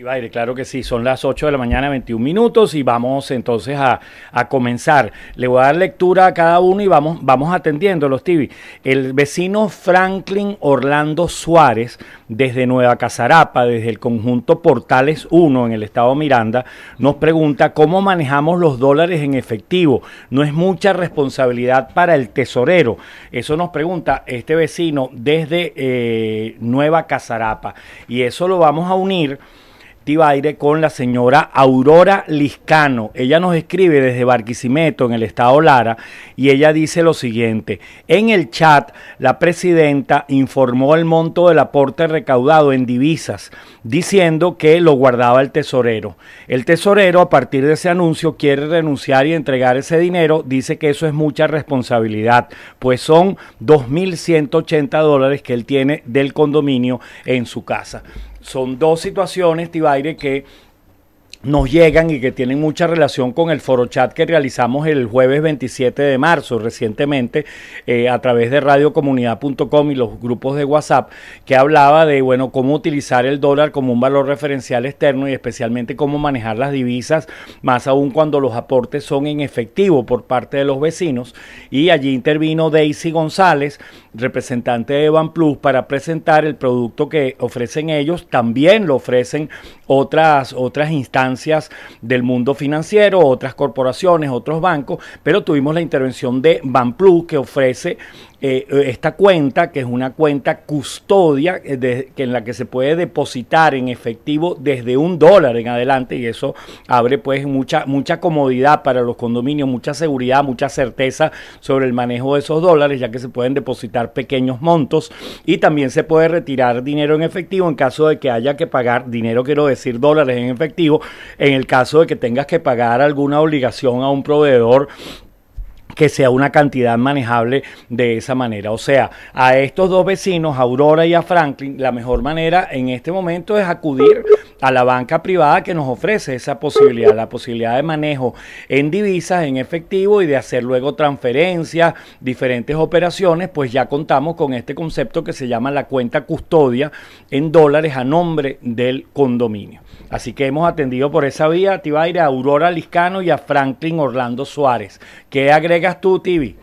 Ibaire, claro que sí, son las 8 de la mañana, 21 minutos, y vamos entonces a, comenzar. Le voy a dar lectura a cada uno y vamos, vamos los TV. El vecino Franklin Orlando Suárez, desde Nueva Casarapa, desde el conjunto Portales 1 en el estado Miranda, nos pregunta cómo manejamos los dólares en efectivo. No es mucha responsabilidad para el tesorero. Eso nos pregunta este vecino desde eh, Nueva Casarapa. Y eso lo vamos a unir Aire con la señora Aurora Liscano. Ella nos escribe desde Barquisimeto, en el estado Lara, y ella dice lo siguiente. En el chat, la presidenta informó el monto del aporte recaudado en divisas, diciendo que lo guardaba el tesorero. El tesorero, a partir de ese anuncio, quiere renunciar y entregar ese dinero. Dice que eso es mucha responsabilidad, pues son 2.180 dólares que él tiene del condominio en su casa. Son dos situaciones, aire que nos llegan y que tienen mucha relación con el foro chat que realizamos el jueves 27 de marzo recientemente eh, a través de radiocomunidad.com y los grupos de WhatsApp que hablaba de bueno cómo utilizar el dólar como un valor referencial externo y especialmente cómo manejar las divisas más aún cuando los aportes son en efectivo por parte de los vecinos y allí intervino Daisy González representante de Banplus para presentar el producto que ofrecen ellos también lo ofrecen otras otras instancias del mundo financiero, otras corporaciones, otros bancos, pero tuvimos la intervención de Banplus que ofrece eh, esta cuenta, que es una cuenta custodia eh, que en la que se puede depositar en efectivo desde un dólar en adelante y eso abre pues mucha, mucha comodidad para los condominios, mucha seguridad, mucha certeza sobre el manejo de esos dólares, ya que se pueden depositar pequeños montos y también se puede retirar dinero en efectivo en caso de que haya que pagar dinero, quiero decir dólares en efectivo, en el caso de que tengas que pagar alguna obligación a un proveedor que sea una cantidad manejable de esa manera. O sea, a estos dos vecinos, a Aurora y a Franklin, la mejor manera en este momento es acudir a la banca privada que nos ofrece esa posibilidad, la posibilidad de manejo en divisas, en efectivo y de hacer luego transferencias, diferentes operaciones, pues ya contamos con este concepto que se llama la cuenta custodia en dólares a nombre del condominio. Así que hemos atendido por esa vía a Tibaira, a Aurora Liscano y a Franklin Orlando Suárez. ¿Qué agregas tú, Tibi?